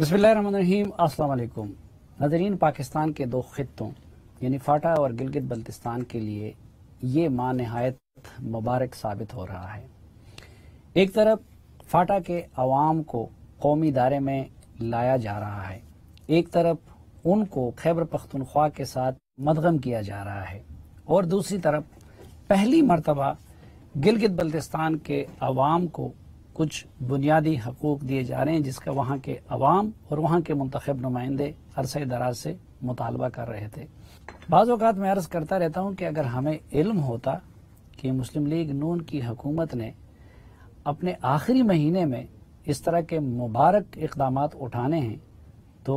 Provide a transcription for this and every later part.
बसमीम अल्लाम नजरीन पाकिस्तान के दो खत्ों यानी फाटा और गिलगित बल्तिस्तान के लिए ये माँ नहायत मुबारक साबित हो रहा है एक तरफ फाटा के अवाम को कौमी दायरे में लाया जा रहा है एक तरफ उनको खैबर पख्तनख्वा के साथ मदगम किया जा रहा है और दूसरी तरफ पहली मरतबा गिलगित बल्तिस्तान के अवाम को कुछ बुनियादी हकूक दिए जा रहे हैं जिसका वहाँ के अवाम और वहाँ के मुंतब नुमाइंदे अरसे दराज से मुतालबा कर रहे थे बाज़ अवत मैं अर्ज़ करता रहता हूँ कि अगर हमें इल्म होता कि मुस्लिम लीग नून की हकूमत ने अपने आखिरी महीने में इस तरह के मुबारक इकदाम उठाने हैं तो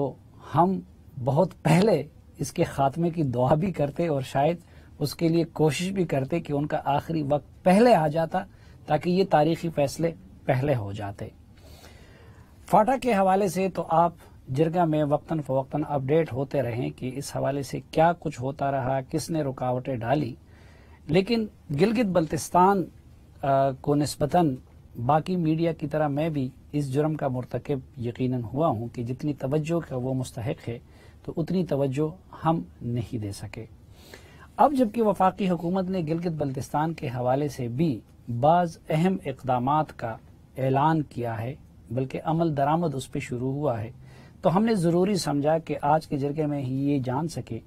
हम बहुत पहले इसके खात्मे की दुआ भी करते और शायद उसके लिए कोशिश भी करते कि उनका आखिरी वक्त पहले आ जाता ताकि ये तारीखी फैसले पहले हो जाते फाटा के हवाले से तो आप जिरगा में वक्ता फवक्तन अपडेट होते रहें कि इस हवाले से क्या कुछ होता रहा किसने रुकावटें डाली लेकिन गिलगित बल्तिस्तान को नस्बता बाकी मीडिया की तरह मैं भी इस जुर्म का मरतकब यकीन हुआ हूं कि जितनी तवज्जो का वो मुस्तक है तो उतनी तवज्जो हम नहीं दे सके अब जबकि वफाकी हुकूमत ने गिलगित बल्तिस्तान के हवाले से भी बाज़ अहम इकदाम का ऐलान किया है बल्कि अमल दरामद उस पर शुरू हुआ है तो हमने ज़रूरी समझा कि आज के जरिए में ही ये जान सके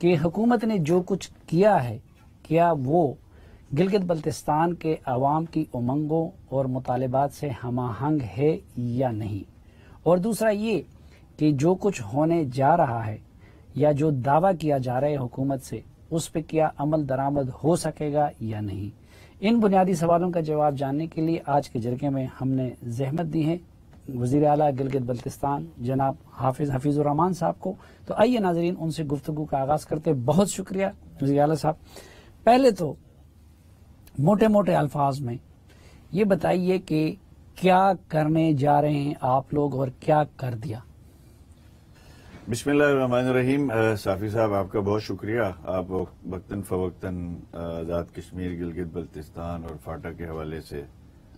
कि हुकूमत ने जो कुछ किया है क्या वो गिलगित बल्तिस्तान के अवाम की उमंगों और मुतालबात से आहंग है या नहीं और दूसरा ये कि जो कुछ होने जा रहा है या जो दावा किया जा रहा है हुकूमत से उस पर क्या अमल दरामद हो सकेगा या नहीं इन बुनियादी सवालों का जवाब जानने के लिए आज के जरगे में हमने जहमत दी है वजीर अला गिलगित बल्तिस्तान जनाब हाफिज हफीज़ुररहमान साहब को तो आइए नाजरीन उनसे गुफ्तु का आगाज़ करते बहुत शुक्रिया वजी अला साहब पहले तो मोटे मोटे अल्फाज में ये बताइए कि क्या करने जा रहे हैं आप लोग और क्या कर दिया रहीम साफ़ी साहब आपका बहुत शुक्रिया आप वक्ता फ़वक्ता आज़ाद कश्मीर गिलगित बल्तिस्तान और फाटा के हवाले से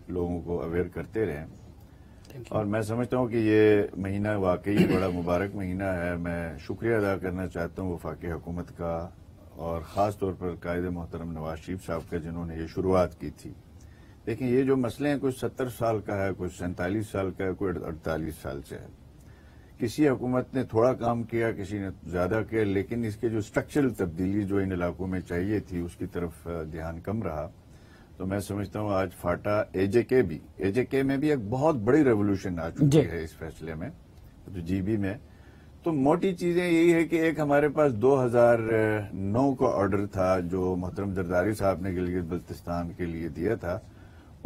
लोगों को अवेयर करते रहें और मैं समझता हूँ कि ये महीना वाकई बड़ा मुबारक महीना है मैं शुक्रिया अदा करना चाहता हूँ वफाक हुकूमत का और ख़ास तौर पर कायद मोहतरम नवाज शरीफ साहब का जिन्होंने ये शुरुआत की थी लेकिन ये जो मसले हैं कुछ सत्तर साल का है कुछ सैंतालीस साल का है कोई अड़तालीस साल से है किसी हुकूमत ने थोड़ा काम किया किसी ने ज्यादा किया लेकिन इसके जो स्ट्रक्चरल तब्दीली जो इन इलाकों में चाहिए थी उसकी तरफ ध्यान कम रहा तो मैं समझता हूं आज फाटा एजेके भी एजेके में भी एक बहुत बड़ी रेवोल्यूशन आ चुकी है इस फैसले में जो तो जीबी में तो मोटी चीजें यही है कि एक हमारे पास 2009 का ऑर्डर था जो मोहतरम जरदारी साहब ने गिलगित बल्तिस्तान के लिए दिया था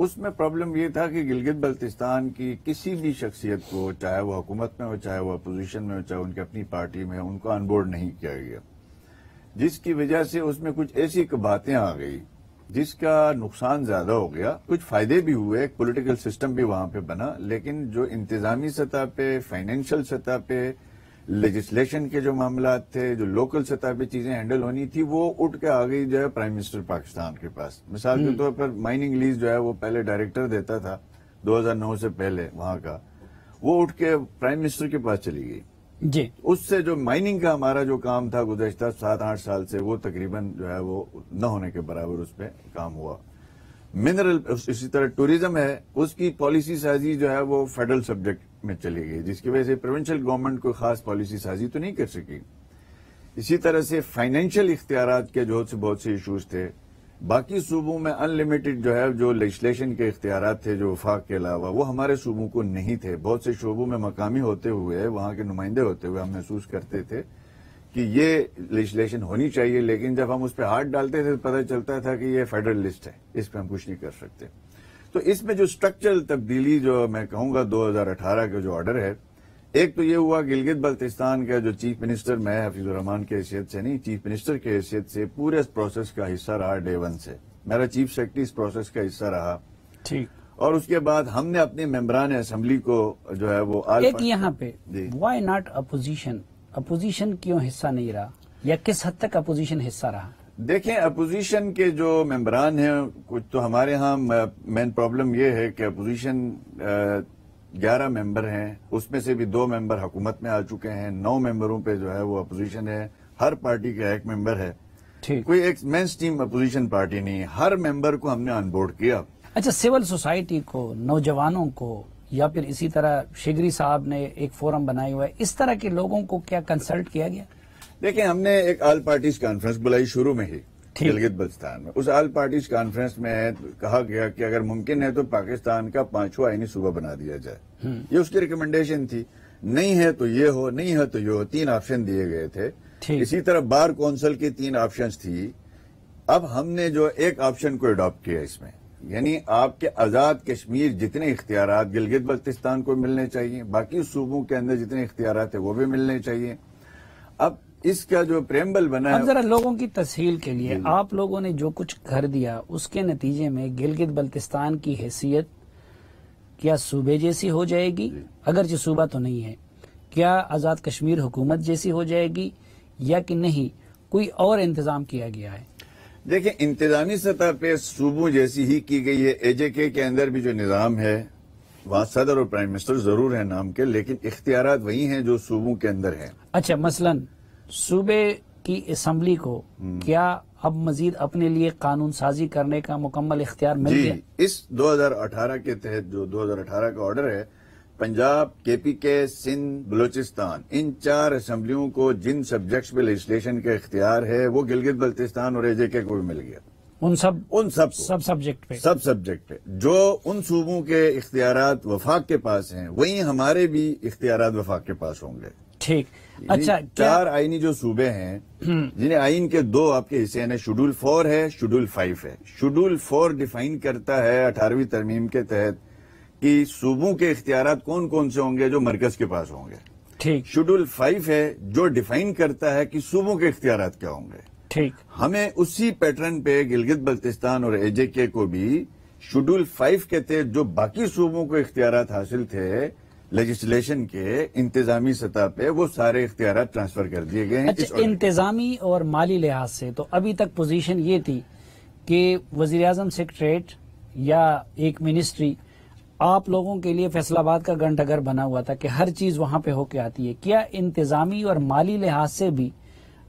उसमें प्रॉब्लम यह था कि गिलगित बल्तिस्तान की किसी भी शख्सियत को चाहे वह हुकूमत में हो चाहे वह अपोजिशन में हो चाहे उनकी अपनी पार्टी में उनको अनबोर्ड नहीं किया गया जिसकी वजह से उसमें कुछ ऐसी बातें आ गई जिसका नुकसान ज्यादा हो गया कुछ फायदे भी हुए एक पोलिटिकल सिस्टम भी वहां पे बना लेकिन जो इंतजामी सतह पे फाइनेंशियल सतह पे लेजिस्लेशन के जो मामला थे जो लोकल सतह पे चीजें हैंडल होनी थी वो उठ के आ गई जो है प्राइम मिनिस्टर पाकिस्तान के पास मिसाल के हम्म। तौर तो पर माइनिंग लीज जो है वो पहले डायरेक्टर देता था 2009 से पहले वहां का वो उठ के प्राइम मिनिस्टर के पास चली गई जी उससे जो माइनिंग का हमारा जो काम था गुजशत सात आठ साल से वो तकरीबन जो है वो न होने के बराबर उस पर काम हुआ मिनरल इसी तरह टूरिज्म है उसकी पॉलिसी साजी जो है वो फेडरल सब्जेक्ट में चली गई जिसकी वजह से प्रोविंशियल गवर्नमेंट कोई खास पॉलिसी साजी तो नहीं कर सकी इसी तरह से फाइनेंशियल इख्तियार के जो से बहुत से इशूज थे बाकी सूबों में अनलिमिटेड जो है जो लेजिस्लेशन के इख्तियार थे जो वफाक के अलावा वो हमारे सूबों को नहीं थे बहुत से शोबों में मकामी होते हुए वहां के नुमाइंदे होते हुए हम महसूस करते थे कि ये लेजिस्लेशन होनी चाहिए लेकिन जब हम उस पर हाथ डालते थे तो पता चलता था कि ये फेडरलिस्ट है इस पर हम कुछ नहीं कर सकते तो इसमें जो स्ट्रक्चरल तब्दीली जो मैं कहूंगा 2018 का जो ऑर्डर है एक तो ये हुआ गिलगित बल्तिस्तान का जो चीफ मिनिस्टर मैं हफीजुररहमान की हैसियत से नहीं चीफ मिनिस्टर की हैसियत से पूरे इस प्रोसेस का हिस्सा रहा डे वन से मेरा चीफ सेक्रेटरी इस प्रोसेस का हिस्सा रहा ठीक और उसके बाद हमने अपने मेम्बरान असम्बली को जो है वो एक यहाँ पे वाई नॉट अपोजिशन अपोजिशन क्यों हिस्सा नहीं रहा या किस हद तक अपोजिशन हिस्सा रहा देखें अपोजिशन के जो मेम्बरान हैं कुछ तो हमारे यहाँ मेन प्रॉब्लम यह है कि अपोजिशन ग्यारह मेंबर हैं उसमें से भी दो मेंबर हुकूमत में आ चुके हैं नौ मेंबरों पे जो है वो अपोजिशन है हर पार्टी का एक मेंबर है कोई एक मेन स्टीम अपोजिशन पार्टी नहीं हर मेंबर को हमने अनबोर्ड किया अच्छा सिविल सोसाइटी को नौजवानों को या फिर इसी तरह शिगरी साहब ने एक फोरम बनाया हुआ है इस तरह के लोगों को क्या कंसल्ट किया गया देखिए हमने एक ऑल पार्टीज कॉन्फ्रेंस बुलाई शुरू में ही गिलगित बल्तिस्तान में उस ऑल पार्टीज कॉन्फ्रेंस में कहा गया कि अगर मुमकिन है तो पाकिस्तान का पांचवा आईनी सूबा बना दिया जाए हम्म। ये उसकी रिकमेंडेशन थी नहीं है तो ये हो नहीं है तो ये हो तीन ऑप्शन दिए गए थे इसी तरह बार कौंसिल की तीन ऑप्शन थी अब हमने जो एक ऑप्शन को एडॉप्ट किया इसमें यानी आपके आज़ाद कश्मीर जितने इख्तियार गिलगित बल्तिस्तान को मिलने चाहिए बाकी सूबों के अंदर जितने इख्तियार है वो भी मिलने चाहिए अब इसका जो प्रेम्बल बना है जरा लोगों की तस्हील के लिए आप लोगों ने जो कुछ कर दिया उसके नतीजे में गिलगित बल्तिस्तान की हैसियत क्या सूबे जैसी हो जाएगी अगरचे सूबा तो नहीं है क्या आज़ाद कश्मीर हुकूमत जैसी हो जाएगी या कि नहीं कोई और इंतजाम किया गया है देखिए इंतजामी सतह पे सूबों जैसी ही की गई है एजेके के अंदर भी जो निज़ाम है वहाँ सदर और प्राइम मिनिस्टर जरूर है नाम के लेकिन इख्तियार वही हैं जो सूबों के अंदर हैं अच्छा मसलन सूबे की असम्बली को हम्म। क्या अब मजीद अपने लिए कानून साजी करने का मुकम्मल इख्तियार मिल गया इस 2018 के तहत जो 2018 का ऑर्डर है पंजाब केपीके सिंध बलूचिस्तान इन चार असम्बलियों को जिन सब्जेक्ट्स में लेजिस्लेशन के अख्तियार है वो गिलगित बल्तिस्तान और एजेके को भी मिल गया उन सब उन सब सब सब्जेक्ट पे सब सब्जेक्ट पे जो उन सूबों के इख्तियार वफाक के पास हैं वहीं हमारे भी इख्तियार वफाक के पास होंगे ठीक अच्छा चार आईनी जो सूबे हैं जिन्हें आइन के दो आपके हिस्से हैं शेड्यूल फोर है शेड्यूल फाइव है शेड्यूल फोर डिफाइन करता है अठारहवीं तरमीम के तहत कि सूबों के इख्तियार कौन कौन से होंगे जो मरकज के पास होंगे ठीक शेड्यूल फाइव है जो डिफाइन करता है कि सूबों के इख्तियार क्या होंगे ठीक हमें उसी पैटर्न पे गिलगित बल्तिस्तान और एजेके को भी शेड्यूल फाइव के तहत जो बाकी सूबों को इख्तियार हासिल थे लेजिस्लेशन के इंतजामी सतह पे वो सारे इख्तियार ट्रांसफर कर दिए गए अच्छा, इंतजामी और माली लिहाज से तो अभी तक पोजीशन ये थी कि वजीर अजम सेक्रट्रेट या एक मिनिस्ट्री आप लोगों के लिए फैसलाबाद का घंटाघर बना हुआ था कि हर चीज वहां पे होके आती है क्या इंतजामी और माली लिहाज से भी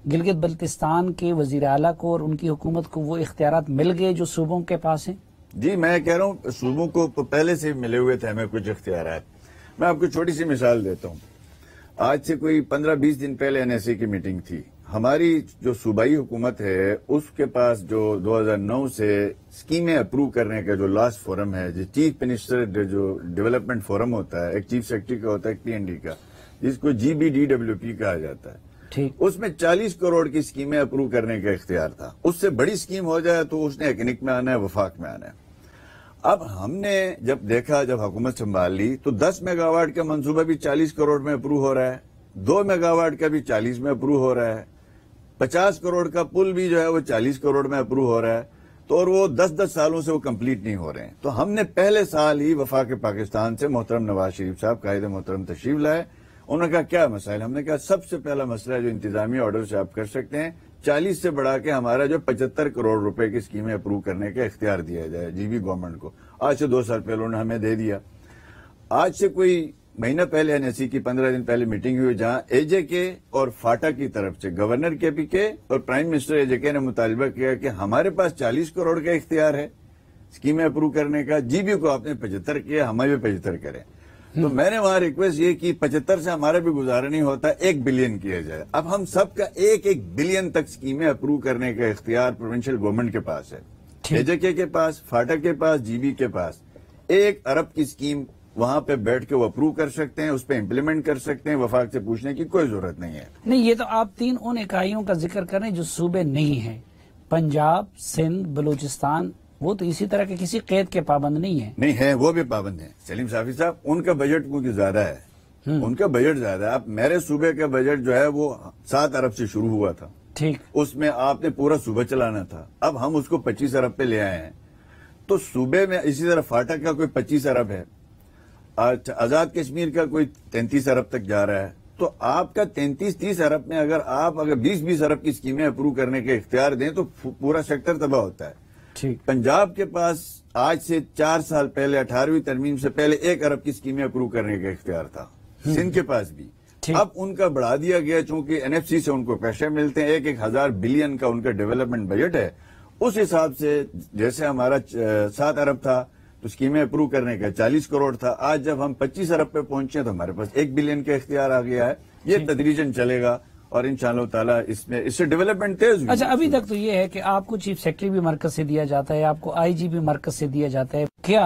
गिलगित बल्तिस्तान के वजीर अला को और उनकी हुकूमत को वो इख्तियार मिल गए जो सूबों के पास हैं जी मैं कह रहा हूँ सूबों को पहले से मिले हुए थे हमें कुछ इख्तियार मैं आपको छोटी सी मिसाल देता हूँ आज से कोई पंद्रह बीस दिन पहले एनएसए की मीटिंग थी हमारी जो सूबाई हुकूमत है उसके पास जो 2009 से स्कीमें अप्रूव करने का जो लास्ट फोरम है जो चीफ मिनिस्टर जो डेवलपमेंट फोरम होता है एक चीफ सेक्रेटरी का होता है पीएनडी का जिसको जीबीडीडब्ल्यूपी कहा जाता है ठीक उसमें 40 करोड़ की स्कीमें अप्रूव करने का इख्तियार था उससे बड़ी स्कीम हो जाए तो उसने एक्निक में आना है वफाक में आना है अब हमने जब देखा जब हुकूमत संभाल ली तो दस मेगावाट का मनसूबा भी चालीस करोड़ में अप्रूव हो रहा है दो मेगावाट का भी 40 में अप्रूव हो रहा है पचास करोड़ का पुल भी जो है वो चालीस करोड़ में अप्रूव हो रहा है तो और वो दस दस सालों से वो कंप्लीट नहीं हो रहे हैं तो हमने पहले साल ही वफा के पाकिस्तान से मोहतरम नवाज शरीफ साहब कायद मोहतरम तशीफ लाए उन्होंने कहा क्या मसाइल हमने कहा सबसे पहला मसला जो इंतजामी ऑर्डर से आप कर सकते हैं चालीस से बढ़ा के हमारा जो पचहत्तर करोड़ रुपए की स्कीमें अप्रूव करने का इख्तियार दिया जाए जीबी गवर्नमेंट को आज से दो साल पहले उन्होंने हमें दे दिया आज से कोई महीना पहले एनएससी की पंद्रह दिन पहले मीटिंग हुई जहां एजेके और फाटा की तरफ से गवर्नर केपीके और प्राइम मिनिस्टर एजेके ने मुतालबा किया कि हमारे पास 40 करोड़ का इख्तियार है स्कीमें अप्रूव करने का जीबी को आपने पचहत्तर किया हमें भी पचहत्तर करें हम्म। तो मैंने वहां रिक्वेस्ट ये की पचहत्तर से हमारा भी गुजारा नहीं होता एक बिलियन किया जाए अब हम सबका एक एक बिलियन तक स्कीमें अप्रूव करने का इख्तियार प्रोविंशियल गवर्नमेंट के पास है एजेके के पास फाटा के पास जीबी के पास एक अरब की स्कीम वहां पे बैठ के वो अप्रूव कर सकते हैं उस पर इम्प्लीमेंट कर सकते हैं वफाक से पूछने की कोई जरूरत नहीं है नहीं ये तो आप तीन उन इकाइयों का जिक्र करें जो सूबे नहीं है पंजाब सिंध बलूचिस्तान वो तो इसी तरह के किसी कैद के पाबंद नहीं है नहीं है वो भी पाबंद है सलीम साफी साहब उनका बजट क्योंकि ज्यादा है हम्म। उनका बजट ज्यादा है आप मेरे सूबे का बजट जो है वो सात अरब से शुरू हुआ था ठीक उसमें आपने पूरा सूबा चलाना था अब हम उसको पच्चीस अरब पे ले आए हैं तो सूबे में इसी तरह फाटक का कोई पच्चीस अरब है आज आजाद कश्मीर का कोई तैंतीस अरब तक जा रहा है तो आपका तैंतीस तीस अरब में अगर आप अगर बीस बीस अरब की स्कीमें अप्रूव करने के इख्तियार दें तो पूरा सेक्टर तबाह होता है पंजाब के पास आज से चार साल पहले अठारहवीं तरमीम से पहले एक अरब की स्कीमें अप्रूव करने का इख्तियार था हम्म। सिंध के पास भी अब उनका बढ़ा दिया गया चूंकि एनएफसी से उनको पैसे मिलते हैं एक एक हजार बिलियन का उनका डेवलपमेंट बजट है उस हिसाब से जैसे हमारा सात अरब था स्कीमें अप्रूव करने का 40 करोड़ था आज जब हम 25 अरब पे पहुंचे तो हमारे पास एक बिलियन का इख्तियार आ गया है ये तदरीजन चलेगा और इन ताला इसमें इससे डेवलपमेंट तेज हुई अच्छा अभी तक तो ये है कि आपको चीफ सेक्रेटरी भी मरकज से दिया जाता है आपको आईजी भी मरकज से दिया जाता है क्या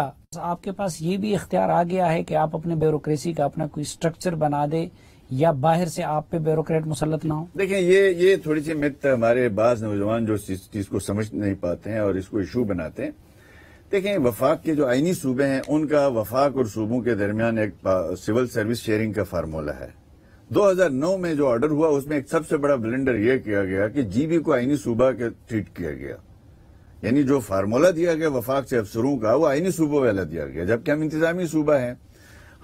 आपके पास ये भी इख्तियार आ गया है कि आप अपने ब्यूरोक्रेसी का अपना कोई स्ट्रक्चर बना दे या बाहर से आप पे ब्यूरोक्रेट मुसलत ना हो देखिये ये ये थोड़ी सी मित्र हमारे बाज नौजवान जो इस चीज को समझ नहीं पाते हैं और इसको इशू बनाते हैं देखें वफाक के जो आइनी सूबे हैं उनका वफाक और सूबों के दरमियान एक सिविल सर्विस शेयरिंग का फार्मूला है 2009 में जो ऑर्डर हुआ उसमें एक सबसे बड़ा ब्लेंडर यह किया गया कि जीबी को आइनी सूबा के ट्रीट किया गया यानी जो फार्मूला दिया गया वफाक से अफसरों का वो आइनी सूबों वाला दिया गया जबकि हम इंतजामी सूबा है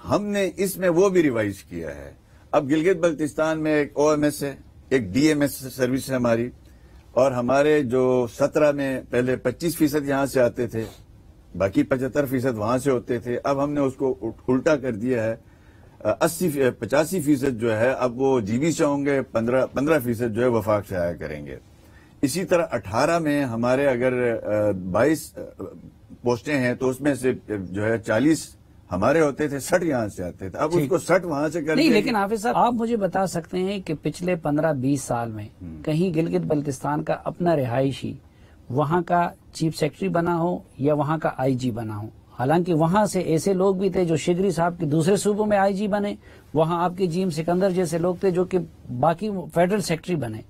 हमने इसमें वो भी रिवाइज किया है अब गिलगित बल्तिस्तान में एक ओ एम एस है एक डीएमएस सर्विस है हमारी और हमारे जो सत्रह में पहले पच्चीस फीसद यहां से आते थे बाकी पचहत्तर फीसद वहां से होते थे अब हमने उसको उल्टा कर दिया है अस्सी पचासी फीसद जो है अब वो जीबी से होंगे पंद्रह फीसद जो है वफाक से आया करेंगे इसी तरह अठारह में हमारे अगर बाईस पोस्टें हैं तो उसमें से जो है चालीस हमारे होते थे सठ यहाँ से आते थे अब उसको सठ वहां से कर नहीं लेकिन हाफिज साहब आप मुझे बता सकते हैं कि पिछले पंद्रह बीस साल में हम्म। कहीं गिलगित बल्तिस्तान का अपना रिहायशी वहां का चीफ सेक्रेटरी बना हो या वहां का आईजी बना हो हालांकि वहां से ऐसे लोग भी थे जो शिगरी साहब के दूसरे सूबों में आईजी बने वहां आपके जीम सिकंदर जैसे लोग थे जो कि बाकी फेडरल सेक्रेटरी बने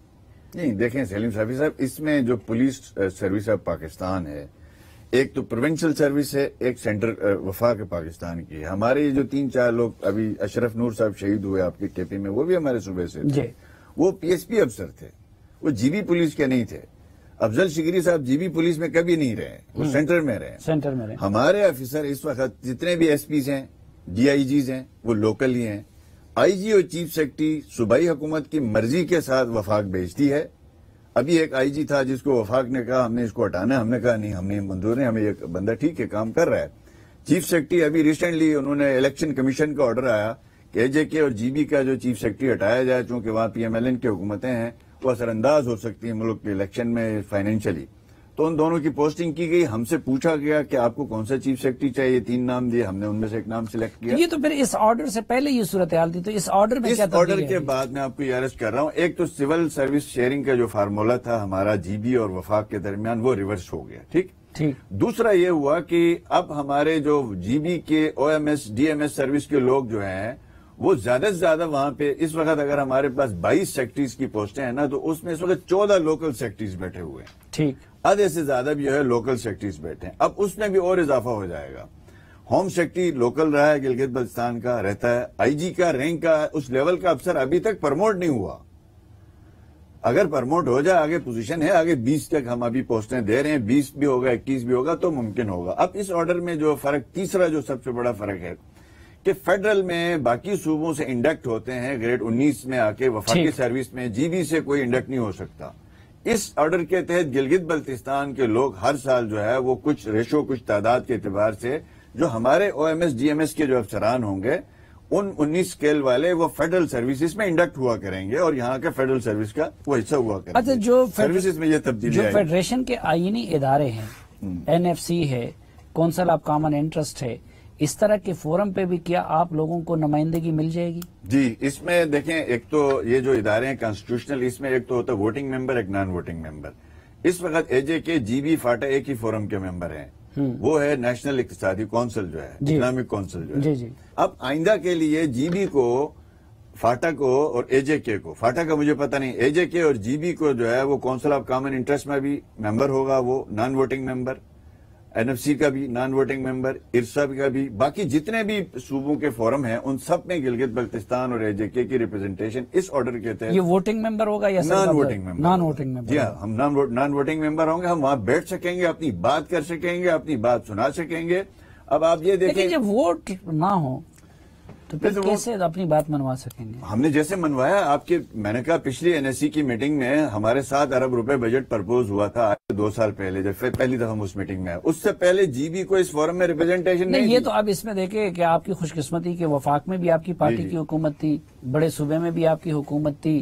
नहीं देखें सलीम साहब साहब इसमें जो पुलिस सर्विस ऑफ पाकिस्तान है एक तो प्रोविंशियल सर्विस है एक सेंटर वफा के पाकिस्तान की हमारे जो तीन चार लोग अभी अशरफ नूर साहब शहीद हुए आपके टेपी में वो भी हमारे सूबे से थे वो पीएसपी अफसर थे वो जीबी पुलिस के नहीं थे अफजल शिकरी साहब जीबी पुलिस में कभी नहीं रहे वो हम्म। सेंटर में रहे सेंटर में रहे हमारे ऑफिसर इस वक्त जितने भी एसपी हैं डीआईजीज हैं वो लोकल ही हैं आईजी और चीफ सेक्रेटरी सूबाई हुकूमत की मर्जी के साथ वफाक भेजती है अभी एक आईजी था जिसको वफाक ने कहा हमने इसको हटाना हमने कहा नहीं हमने मंजूर है हमें एक बंदा ठीक है काम कर रहा है चीफ सेक्रेटरी अभी रिसेंटली उन्होंने इलेक्शन कमीशन का ऑर्डर आया कि एजेके के और जीबी का जो चीफ सेक्रेटरी हटाया जाए चूंकि वहां पीएमएलएन की हुकूमतें हैं वो असरअंदाज हो सकती है मुल्क के इलेक्शन में फाइनेंशियली तो उन दोनों की पोस्टिंग की गई हमसे पूछा गया कि आपको कौन सा चीफ सेक्रेटरी चाहिए तीन नाम दिए हमने उनमें से एक नाम सिलेक्ट किया ये तो फिर इस ऑर्डर से पहले ये सूरत हाल थी तो इस ऑर्डर में इस ऑर्डर के बाद मैं आपको ये अरेस्ट कर रहा हूँ एक तो सिविल सर्विस शेयरिंग का जो फार्मूला था हमारा जीबी और वफाक के दरमियान वो रिवर्स हो गया ठीक ठीक दूसरा ये हुआ कि अब हमारे जो जीबी के ओएमएस डीएमएस सर्विस के लोग जो है वो ज्यादा से ज्यादा वहां पे इस वक्त अगर हमारे पास 22 सेक्टरीज की पोस्टें हैं ना तो उसमें इस वक्त 14 लोकल सेक्टरीज बैठे हुए हैं ठीक आधे से ज्यादा भी जो है लोकल सेक्टरीज बैठे हैं अब उसमें भी और इजाफा हो जाएगा होम सेक्टरी लोकल रहा है गिलगित बल्तिस्तान का रहता है आईजी का रैंक का उस लेवल का अफसर अभी तक प्रमोट नहीं हुआ अगर प्रमोट हो जाए आगे पोजीशन है आगे 20 तक हम अभी पोस्टें दे रहे हैं 20 भी होगा 21 भी होगा तो मुमकिन होगा अब इस ऑर्डर में जो फर्क तीसरा जो सबसे बड़ा फर्क है कि फेडरल में बाकी सूबों से इंडक्ट होते हैं ग्रेड 19 में आके वफाकी सर्विस में जीबी से कोई इंडक्ट नहीं हो सकता इस ऑर्डर के तहत गिलगित बल्तिस्तान के लोग हर साल जो है वो कुछ रेशो कुछ तादाद के अतबार से जो हमारे ओ एम एस के जो अफसरान होंगे उन उन्नीस स्केल वाले वो फेडरल सर्विसेज में इंडक्ट हुआ करेंगे और यहाँ के फेडरल सर्विस का वो हिस्सा हुआ करेंगे अच्छा जो सर्विसेज में ये तब्दीली फेडरेशन के आईनी इदारे हैं एन एफ सी है कौंसल ऑफ कॉमन इंटरेस्ट है इस तरह के फोरम पे भी क्या आप लोगों को नुमाइंदगी मिल जाएगी जी इसमें देखें एक तो ये जो इदारे हैं कॉन्स्टिट्यूशनल इसमें एक तो होता है वोटिंग मेंबर एक नॉन वोटिंग मेंबर इस वक्त एजे के जीबी फाटा एक ही फोरम के मेंबर हैं हम्म। वो है नेशनल इकतदी काउंसिल जो है इकोनॉमिक काउंसिल जो है जी जी। अब आइंदा के लिए जीबी को फाटा को और एजे के को फाटा का मुझे पता नहीं एजे के और जीबी को जो है वो काउंसिल ऑफ कॉमन इंटरेस्ट में भी मेंबर होगा वो नॉन वोटिंग मेंबर एनएफसी का भी नॉन वोटिंग मेंबर इरसा का भी बाकी जितने भी सूबों के फोरम हैं उन सब में गिलगित बल्तिस्तान और एजेके की रिप्रेजेंटेशन इस ऑर्डर के तहत ये वोटिंग मेंबर होगा या non voting member non voting member जी हाँ, हम नॉन नॉन वोटिंग मेंबर होंगे हम वहां बैठ सकेंगे अपनी बात कर सकेंगे अपनी बात सुना सकेंगे अब आप ये देखें वोट ना हो तो फिर कैसे अपनी बात मनवा सकेंगे हमने जैसे मनवाया आपके मैंने कहा पिछली एनएससी की मीटिंग में हमारे साथ अरब रुपए बजट प्रपोज हुआ था दो साल पहले जब पहली दफा हम उस मीटिंग में आए उससे पहले जीबी को इस फॉरम में रिप्रेजेंटेशन नहीं, नहीं ये तो आप इसमें देखे कि आपकी खुशकिस्मती के वफाक में भी आपकी पार्टी की हुकूमत थी बड़े सूबे में भी आपकी हुकूमत थी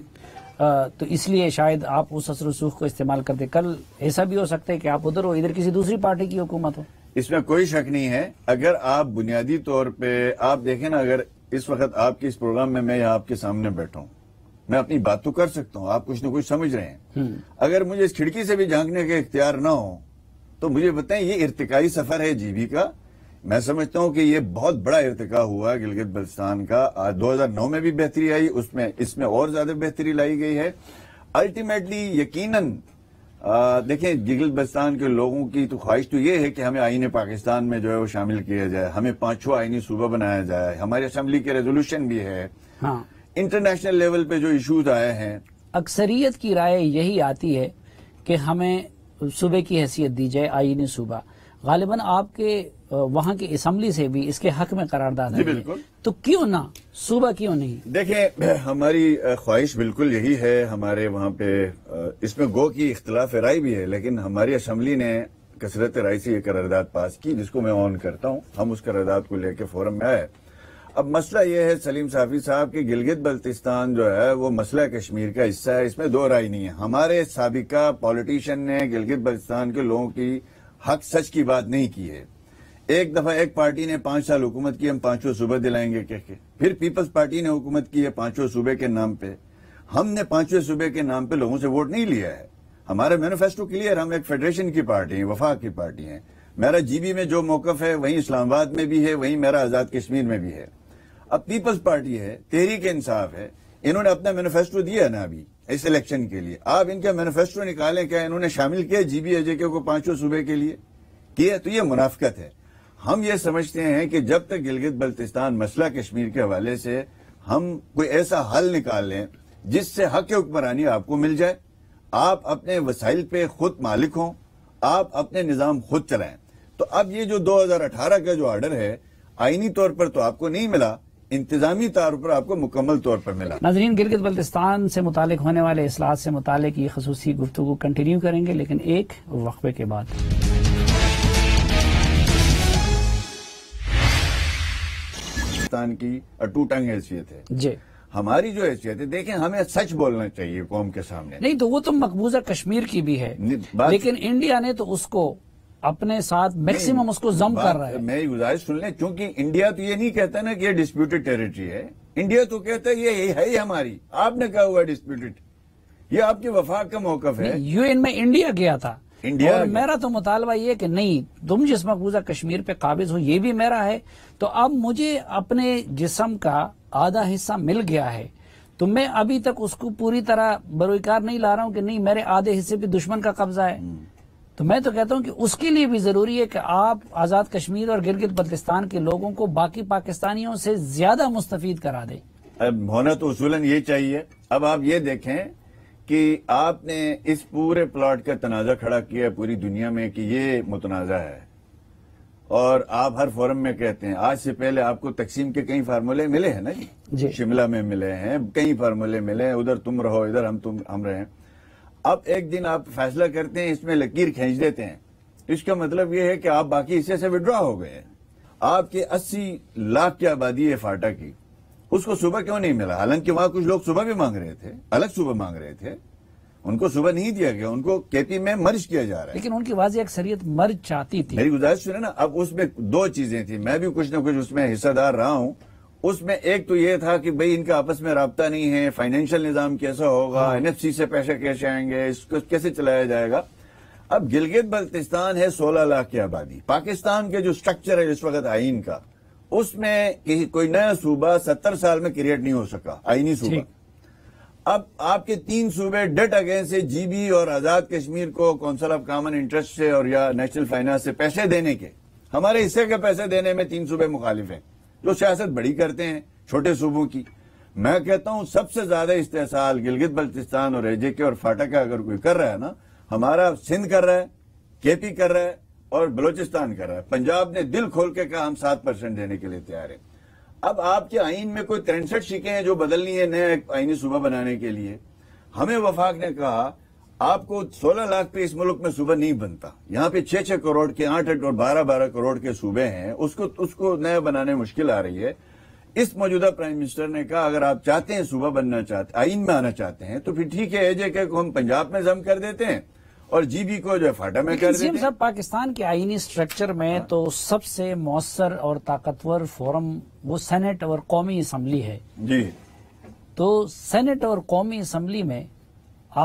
तो इसलिए शायद आप उस असर रसूख को इस्तेमाल करते कल ऐसा भी हो सकता है कि आप उधर हो इधर किसी दूसरी पार्टी की हुकूमत हो इसमें कोई शक नहीं है अगर आप बुनियादी तौर पे आप देखें ना अगर इस वक्त आपके इस प्रोग्राम में मैं आपके सामने बैठा हूँ मैं अपनी बात तो कर सकता हूँ आप कुछ न कुछ समझ रहे हैं हम्म। अगर मुझे इस खिड़की से भी झांकने का इख्तियार ना हो तो मुझे बताएं ये इरतकाई सफर है जीबी का मैं समझता हूँ कि ये बहुत बड़ा इरतका हुआ गिलगित बल्स्तान का आज नौ में भी बेहतरी आई उसमें इसमें और ज्यादा बेहतरी लाई गई है अल्टीमेटली यकीनन देखें गिगल बस्तान के लोगों की तो ख्वाहिश तो ये है कि हमें आइन पाकिस्तान में जो है वो शामिल किया जाए हमें पांचों आइनी सूबा बनाया जाए हमारी असम्बली के रेजोल्यूशन भी है हाँ। इंटरनेशनल लेवल पे जो इश्यूज आए हैं अक्सरियत की राय यही आती है कि हमें सूबे की हैसियत दी जाए आईनी सूबा गालिबा आपके वहाँ की असम्बली से भी इसके हक में करारदाद है बिल्कुल तो क्यों ना सुबह क्यों नहीं देखें हमारी ख्वाहिश बिल्कुल यही है हमारे वहाँ पे इसमें गो की इख्तलाफ राय भी है लेकिन हमारी असम्बली ने कसरत राय से ये करारदाद पास की जिसको मैं ऑन करता हूँ हम उस करारदाद को लेकर फोरम में आए अब मसला यह है सलीम साफी साहब कि गिलगित बल्तिस्तान जो है वो मसला कश्मीर का हिस्सा है इसमें दो राय नहीं है हमारे सबका पॉलिटिशियन ने गिलगित बल्तिस्तान के लोगों की हक सच की बात नहीं की है एक दफा एक पार्टी ने पांच साल हुकूमत की हम पांचों सूबे दिलाएंगे कह के फिर पीपल्स पार्टी ने हुकूमत की है पांचों सूबे के नाम पे हमने पांचवें सूबे के नाम पे लोगों से वोट नहीं लिया है हमारा मैनिफेस्टो क्लियर हम एक फेडरेशन की पार्टी है वफाक की पार्टी है मेरा जीबी में जो मौकफ है वहीं इस्लामाबाद में भी है वहीं मेरा आजाद कश्मीर में भी है अब पीपल्स पार्टी है के इंसाफ है इन्होंने अपना मैनिफेस्टो दिया ना अभी इस इलेक्शन के लिए आप इनका मैनिफेस्टो निकालें क्या इन्होंने शामिल किया जीबी अजय को पांचों सूबे के लिए किया तो ये मुनाफ्त है हम ये समझते हैं कि जब तक गिलगित बल्तिस्तान मसला कश्मीर के हवाले से हम कोई ऐसा हल निकाल लें जिससे हक हुक्मरानी आपको मिल जाए आप अपने वसाइल पे खुद मालिक हों आप अपने निज़ाम खुद चलाएं तो अब ये जो 2018 का जो ऑर्डर है आइनी तौर पर तो आपको नहीं मिला इंतजामी तौर पर आपको मुकम्मल तौर पर मिला नाजरीन गिलगित बल्तिस्तान से मुतालिक होने वाले असलाहत से मुतालिक ये खसूसी गुफ्तु कंटिन्यू करेंगे लेकिन एक वक्फे के बाद पाकिस्तान की अटूटंग हैसियत है जी हमारी जो हैसियत है देखें हमें सच बोलना चाहिए कौम के सामने नहीं तो वो तो मकबूजा कश्मीर की भी है लेकिन इंडिया ने तो उसको अपने साथ मैक्सिमम उसको जम कर रहा है मैं गुजारिश सुन लें क्योंकि इंडिया तो ये नहीं कहता ना कि ये डिस्प्यूटेड टेरिटरी है इंडिया तो कहता है ये है ही हमारी आपने कहा हुआ डिस्प्यूटेड ये आपके वफाक का मौकफ है यूएन में इंडिया गया था इंडिया मेरा तो मुतालबा ये कि नहीं तुम जिस मकबूजा कश्मीर पे काबिज हो ये भी मेरा है तो अब मुझे अपने जिसम का आधा हिस्सा मिल गया है तो मैं अभी तक उसको पूरी तरह बरोकार नहीं ला रहा हूँ कि नहीं मेरे आधे हिस्से पे दुश्मन का कब्जा है हम्म। तो मैं तो कहता हूँ कि उसके लिए भी जरूरी है कि आप आजाद कश्मीर और गिरगित बल्तिस्तान के लोगों को बाकी पाकिस्तानियों से ज्यादा मुस्तफ़ करा दें अब होना तो उसूलन ये चाहिए अब आप ये देखें कि आपने इस पूरे प्लाट का तनाजा खड़ा किया है पूरी दुनिया में कि ये मुतनाज़ा है और आप हर फोरम में कहते हैं आज से पहले आपको तकसीम के कई फार्मूले मिले हैं ना जी शिमला में मिले हैं कई फार्मूले मिले हैं उधर तुम रहो इधर हम तुम हम रहे अब एक दिन आप फैसला करते हैं इसमें लकीर खींच देते हैं तो इसका मतलब यह है कि आप बाकी हिस्से से विड्रॉ हो गए आपके 80 लाख की आबादी है फाटा की उसको सुबह क्यों नहीं मिला हालांकि वहां कुछ लोग सुबह भी मांग रहे थे अलग सुबह मांग रहे थे उनको सुबह नहीं दिया गया उनको केपी में मर्ज किया जा रहा है लेकिन उनकी वाजी अक्सरियत मर्ज चाहती थी मेरी गुजारिश सुने ना अब उसमें दो चीजें थी मैं भी कुछ ना कुछ उसमें हिस्सेदार रहा हूं उसमें एक तो ये था कि भाई इनका आपस में रबता नहीं है फाइनेंशियल निजाम कैसा होगा एनएफसी हाँ। से पैसे कैसे आएंगे इसको कैसे चलाया जाएगा अब गिलगित बल्तिस्तान है सोलह लाख की आबादी पाकिस्तान के जो स्ट्रक्चर है इस वक्त आइन का उसमें कोई नया सूबा सत्तर साल में क्रिएट नहीं हो सका आईनी सूबा अब आपके तीन सूबे डेट अगेंस्ट से जीबी और आजाद कश्मीर को काउंसिल ऑफ कॉमन इंटरेस्ट से और या नेशनल फाइनेंस से पैसे देने के हमारे हिस्से के पैसे देने में तीन सूबे मुखालिफ हैं जो सियासत बड़ी करते हैं छोटे सूबों की मैं कहता हूं सबसे ज्यादा इस्तेसाल गिलगित बल्तिस्तान और एजे के और फाटक का अगर कोई कर रहा है ना हमारा सिंध कर रहा है केपी कर रहा है और बलोचिस्तान कर रहा है पंजाब ने दिल खोल के कहा हम सात परसेंट देने के लिए तैयार है अब आपके आइन में कोई तिरसठ सीखें हैं जो बदलनी है नए आईनी सुबह बनाने के लिए हमें वफाक ने कहा आपको 16 लाख पे इस मुल्क में सुबह नहीं बनता यहाँ पे छह छह करोड़ के आठ आठ और बारह बारह करोड़ के सूबे हैं उसको उसको नया बनाने मुश्किल आ रही है इस मौजूदा प्राइम मिनिस्टर ने कहा अगर आप चाहते हैं सुबह बनना चाहते आइन में आना चाहते हैं तो फिर ठीक है एजे के को हम पंजाब में जम कर देते हैं और जीबी को जो है फाटा में कर देते साहब पाकिस्तान के आईनी स्ट्रक्चर में हाँ। तो सबसे मौसर और ताकतवर फोरम वो सेनेट और कौमी असम्बली है जी तो सेनेट और कौमी असम्बली में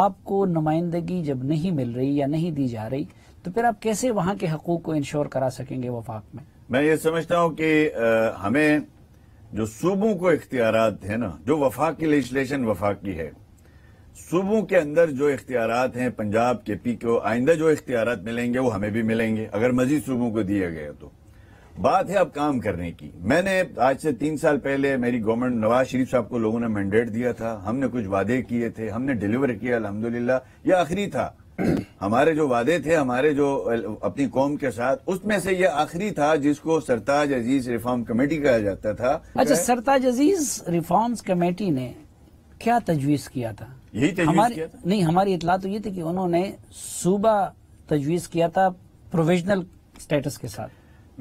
आपको नुमाइंदगी जब नहीं मिल रही या नहीं दी जा रही तो फिर आप कैसे वहां के हकूक को इंश्योर करा सकेंगे वफाक में मैं ये समझता हूँ कि हमें जो सूबों को इख्तियार थे ना जो वफाक की लेजिस्लेशन वफाक की है सूबों के अंदर जो इख्तियार हैं पंजाब के पी को आइंदा जो इख्तियार मिलेंगे वो हमें भी मिलेंगे अगर मजीद सूबों को दिया गया तो बात है अब काम करने की मैंने आज से तीन साल पहले मेरी गवर्नमेंट नवाज शरीफ साहब को लोगों ने मैंडेट दिया था हमने कुछ वादे किए थे हमने डिलीवर किया अलहमदुल्ला यह आखिरी था हमारे जो वादे थे हमारे जो अपनी कौम के साथ उसमें से यह आखिरी था जिसको सरताज अजीज रिफॉर्म कमेटी कहा जाता था अच्छा सरताज अजीज रिफॉर्म्स कमेटी ने क्या तजवीज किया था यही तजवीज किया था नहीं हमारी इतला तो ये थी कि उन्होंने सूबा तजवीज किया था प्रोविजनल स्टेटस के साथ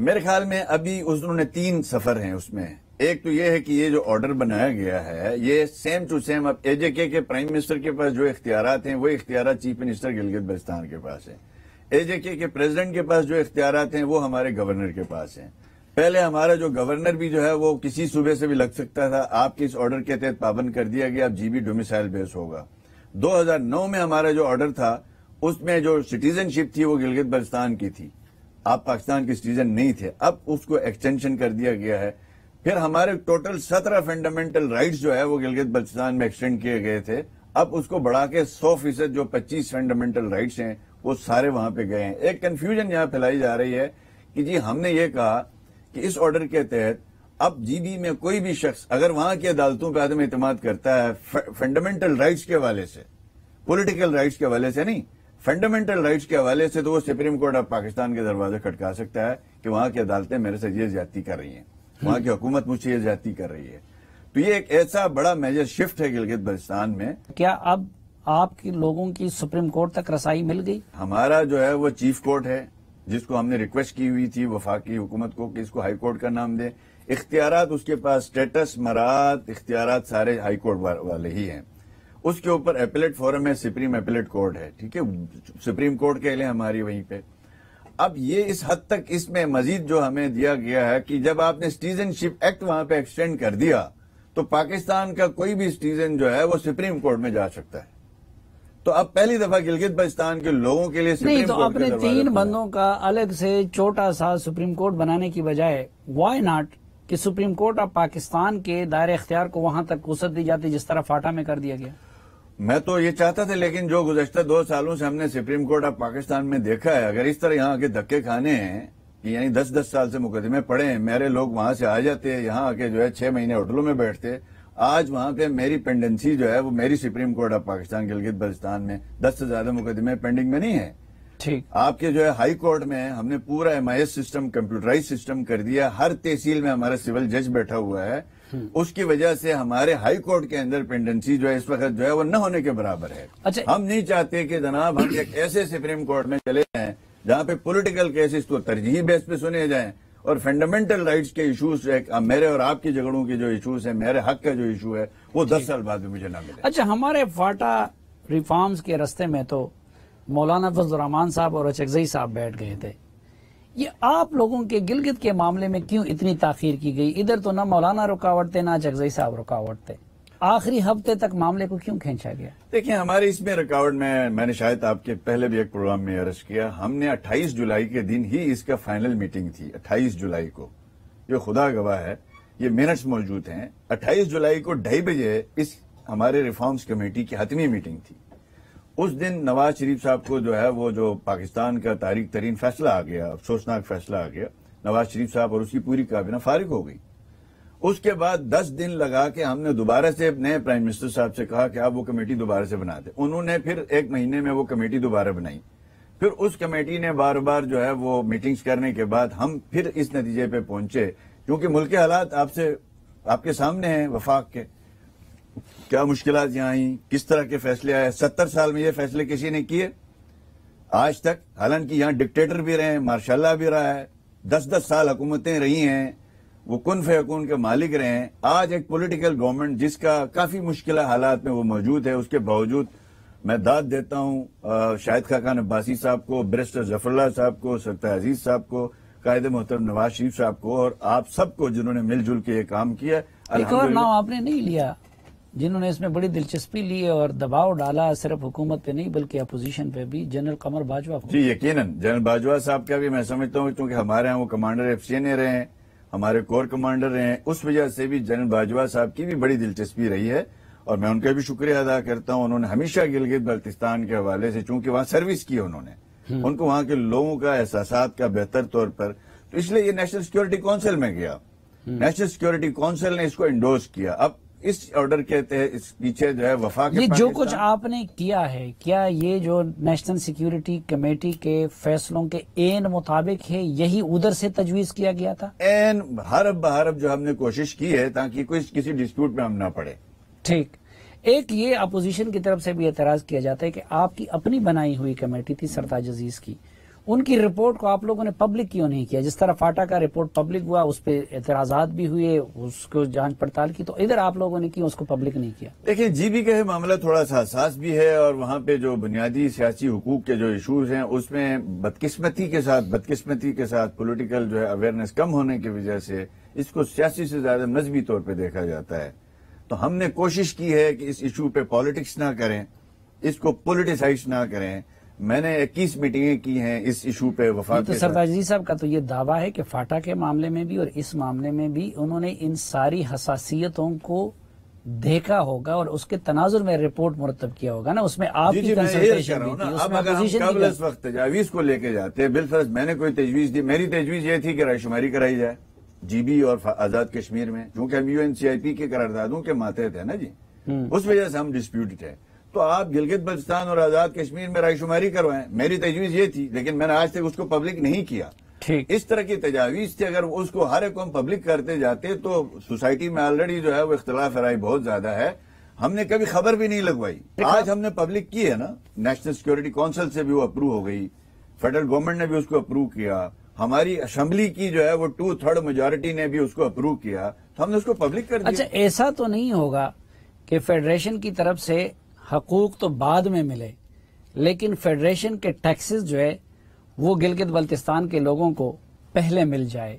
मेरे ख्याल में अभी उन्होंने तीन सफर हैं उसमें एक तो ये है कि ये जो ऑर्डर बनाया गया है ये सेम टू सेम अब एजेके के प्राइम मिनिस्टर के पास जो इख्तियार हैं वो इख्तियार चीफ मिनिस्टर गिलगित बल्तिस्तान के पास है एजेके के प्रेसिडेंट के पास जो इख्तियार हैं वो हमारे गवर्नर के पास हैं पहले हमारा जो गवर्नर भी जो है वो किसी सूबे से भी लग सकता था आपके इस ऑर्डर के तहत पाबंद कर दिया गया अब जीबी डोमिसाइल बेस होगा 2009 में हमारा जो ऑर्डर था उसमें जो सिटीजनशिप थी वो गिलगित बल्तिस्तान की थी आप पाकिस्तान के सिटीजन नहीं थे अब उसको एक्सटेंशन कर दिया गया है फिर हमारे टोटल सत्रह फंडामेंटल राइट जो है वो गिलगित बल्तिस्तान में एक्सटेंड किए गए थे अब उसको बढ़ा के सौ फीसद जो पच्चीस फंडामेंटल राइट्स हैं वो सारे वहां पे गए हैं एक कन्फ्यूजन यहां फैलाई जा रही है कि जी हमने ये कहा कि इस ऑर्डर के तहत अब जीबी में कोई भी शख्स अगर वहां की अदालतों पर आदम अतमाद करता है फंडामेंटल राइट्स के हवाले से पोलिटिकल राइट्स के हवाले से नहीं फंडामेंटल राइट्स के हवाले से तो वो सुप्रीम कोर्ट ऑफ पाकिस्तान के दरवाजे खटका सकता है कि वहां की अदालतें मेरे से ये ज्यादा कर रही हैं वहां की हुकूमत मुझसे ये ज्यादा कर रही है तो ये एक ऐसा बड़ा मेजर शिफ्ट है गिलगित बलिस्तान में क्या अब आपके लोगों की सुप्रीम कोर्ट तक रसाई मिल गई हमारा जो है वो चीफ कोर्ट है जिसको हमने रिक्वेस्ट की हुई थी वफाकी हुकूमत को कि इसको हाईकोर्ट का नाम दें इख्तियार उसके पास स्टेटस मरात इख्तियार सारे हाईकोर्ट वाले ही हैं उसके ऊपर एपिलेट फोरम है सुप्रीम एपिलेट कोर्ट है ठीक है सुप्रीम कोर्ट के लिए हमारी वहीं पे अब ये इस हद तक इसमें मजीद जो हमें दिया गया है कि जब आपने सिटीजनशिप एक्ट वहां पे एक्सटेंड कर दिया तो पाकिस्तान का कोई भी सिटीजन जो है वो सुप्रीम कोर्ट में जा सकता है तो अब पहली दफा गिलगित बल्तिस्तान के लोगों के लिए नहीं तो अपने तीन बंदों का अलग से छोटा सा सुप्रीम कोर्ट बनाने की बजाय वाई नॉट कि सुप्रीम कोर्ट ऑफ पाकिस्तान के दायरे अख्तियार को वहां तक वसत दी जाती जिस तरह फाटा में कर दिया गया मैं तो ये चाहता था लेकिन जो गुजशत दो सालों से हमने सुप्रीम कोर्ट ऑफ पाकिस्तान में देखा है अगर इस तरह यहाँ के धक्के खाने हैं यानी दस दस साल से मुकदमे पड़े हैं मेरे लोग वहां से आ जाते हैं यहाँ आके जो है छह महीने होटलों में बैठते आज वहां पे मेरी पेंडेंसी जो है वो मेरी supreme court of Pakistan Gilgit Baltistan में दस से ज्यादा मुकदमे पेंडिंग में नहीं है ठीक आपके जो है हाई कोर्ट में हमने पूरा एम सिस्टम कंप्यूटराइज सिस्टम कर दिया हर तहसील में हमारा सिविल जज बैठा हुआ है हम्म। उसकी वजह से हमारे हाई कोर्ट के अंदर पेंडेंसी जो है इस वक्त जो है वो न होने के बराबर है अच्छा हम नहीं चाहते कि जनाब हम एक ऐसे सुप्रीम कोर्ट में चले जाए जहाँ पे पॉलिटिकल केसेस को तरजीह बेस पे सुने जाएं और फंडामेंटल राइट्स के इश्यूज मेरे और आपके झगड़ों के जो इश्यूज है मेरे हक का जो इशू है वो दस साल बाद भी मुझे ना मिले अच्छा हमारे फाटा रिफॉर्म्स के रस्ते में तो मौलाना फजलरहमान साहब और अचगजई साहब बैठ गए थे ये आप लोगों के गिलगित के मामले में क्यों इतनी ताखिर की गई इधर तो ना मौलाना रुकावट थे ना अचगजई साहब रुकावट थे आखिरी हफ्ते तक मामले को क्यों खींचा गया देखिए हमारे इसमें रिकॉर्ड में मैंने शायद आपके पहले भी एक प्रोग्राम में अर्ज किया हमने 28 जुलाई के दिन ही इसका फाइनल मीटिंग थी 28 जुलाई को ये खुदा गवाह है ये मिनट्स मौजूद हैं 28 जुलाई को ढाई बजे इस हमारे रिफॉर्म्स कमेटी की हतमी मीटिंग थी उस दिन नवाज शरीफ साहब को जो है वो जो पाकिस्तान का तारीख तरीन फैसला आ गया अफसोसनाक फैसला आ गया नवाज शरीफ साहब और उसकी पूरी काबिना फारिग हो गई उसके बाद दस दिन लगा के हमने दोबारा से नए प्राइम मिनिस्टर साहब से कहा कि आप वो कमेटी दोबारा से बना दे उन्होंने फिर एक महीने में वो कमेटी दोबारा बनाई फिर उस कमेटी ने बार बार जो है वो मीटिंग्स करने के बाद हम फिर इस नतीजे पे पहुंचे क्योंकि मुल्क के हालात आपसे आपके सामने हैं वफाक के क्या मुश्किल यहां आई किस तरह के फैसले आए सत्तर साल में ये फैसले किसी ने किए आज तक हालांकि यहां डिक्टेटर भी रहे हैं मार्शाला भी रहा है दस दस साल हुकूमतें रही हैं वो कन फैकून के मालिक रहे हैं आज एक पॉलिटिकल गवर्नमेंट जिसका काफी मुश्किल हालात में वो मौजूद है उसके बावजूद मैं दाद देता हूं शाहिद खाकान अब्बासी साहब को ब्रिस्टर जफरला साहब को सरता अजीज साहब को कायदे मोहतरम नवाज शरीफ साहब को और आप सबको जिन्होंने मिलजुल के ये काम किया एक और नाम आपने नहीं लिया जिन्होंने इसमें बड़ी दिलचस्पी ली और दबाव डाला सिर्फ हुकूमत पे नहीं बल्कि अपोजिशन पे भी जनरल कमर बाजवा जी यकीनन जनरल बाजवा साहब का भी मैं समझता हूँ क्योंकि हमारे यहाँ वो commander F C N A रहे हैं हमारे कोर कमांडर रहे हैं उस वजह से भी जनरल बाजवा साहब की भी बड़ी दिलचस्पी रही है और मैं उनका भी शुक्रिया अदा करता हूं उन्होंने हमेशा गिलगित बल्तिस्तान के हवाले से चूंकि वहां सर्विस की उन्होंने हम्म। उनको वहां के लोगों का एहसास का बेहतर तौर पर तो इसलिए ये नेशनल सिक्योरिटी काउंसिल में गया नेशनल सिक्योरिटी काउंसिल ने इसको इंडोर्स किया अब इस ऑर्डर के तहत इस पीछे जो है वफा के ये जो कुछ आपने किया है क्या ये जो नेशनल सिक्योरिटी कमेटी के फैसलों के एन मुताबिक है यही उधर से तजवीज किया गया था एन हरब हरब जो हमने कोशिश की है ताकि कोई किसी डिस्प्यूट में हम ना पड़े ठीक एक ये अपोजिशन की तरफ से भी एतराज किया जाता है कि आपकी अपनी बनाई हुई कमेटी थी सरताज अजीज की उनकी रिपोर्ट को आप लोगों ने पब्लिक क्यों नहीं किया जिस तरह फाटा का रिपोर्ट पब्लिक हुआ उस पर एतराजात भी हुए उसको जांच पड़ताल की तो इधर आप लोगों ने क्यों उसको पब्लिक नहीं किया देखिए जीबी का मामला थोड़ा सा हसास भी है और वहां पे जो बुनियादी सियासी हकूक के जो इशूज हैं उसमें बदकिस्मती के साथ बदकिस्मती के साथ पोलिटिकल जो है अवेयरनेस कम होने की वजह से इसको सियासी से ज्यादा मजहबी तौर पर देखा जाता है तो हमने कोशिश की है कि इस इशू पे पॉलिटिक्स ना करें इसको पोलिटिसाइज ना करें मैंने 21 मीटिंगें की हैं इस इशू पे वफा तो सरदार जी साहब का तो ये दावा है कि फाटा के मामले में भी और इस मामले में भी उन्होंने इन सारी हसासियतों को देखा होगा और उसके तनाजुर में रिपोर्ट मुरतब किया होगा ना उसमें आप जी, जी, वक्त तजावीज को लेके जाते बिलफर्ज मैंने कोई तजवीज दी मेरी तजवीज ये थी कि रायशुमारी कराई जाए जीबी और आजाद कश्मीर में क्योंकि हम पी के करारदादों के माते थे ना जी हम्म। उस वजह से हम डिस्प्यूटेड है तो आप गिलगित बल्चिस्तान और आजाद कश्मीर में रायशुमारी करवाएं मेरी तजवीज ये थी लेकिन मैंने आज तक उसको पब्लिक नहीं किया ठीक इस तरह की तजावीज थी अगर उसको हर एक हम पब्लिक करते जाते तो सोसाइटी में ऑलरेडी जो है वो इख्तलाफ राय बहुत ज्यादा है हमने कभी खबर भी नहीं लगवाई आज हमने पब्लिक की है ना नेशनल सिक्योरिटी काउंसिल से भी वो अप्रूव हो गई फेडरल गवर्नमेंट ने भी उसको अप्रूव किया हमारी असेंबली की जो है वो टू थर्ड मेजोरिटी ने भी उसको अप्रूव किया तो हमने उसको पब्लिक कर दिया अच्छा ऐसा तो नहीं होगा कि फेडरेशन की तरफ से हकूक तो बाद में मिले लेकिन फेडरेशन के टैक्सेस जो है वो गिलगित बल्तिस्तान के लोगों को पहले मिल जाए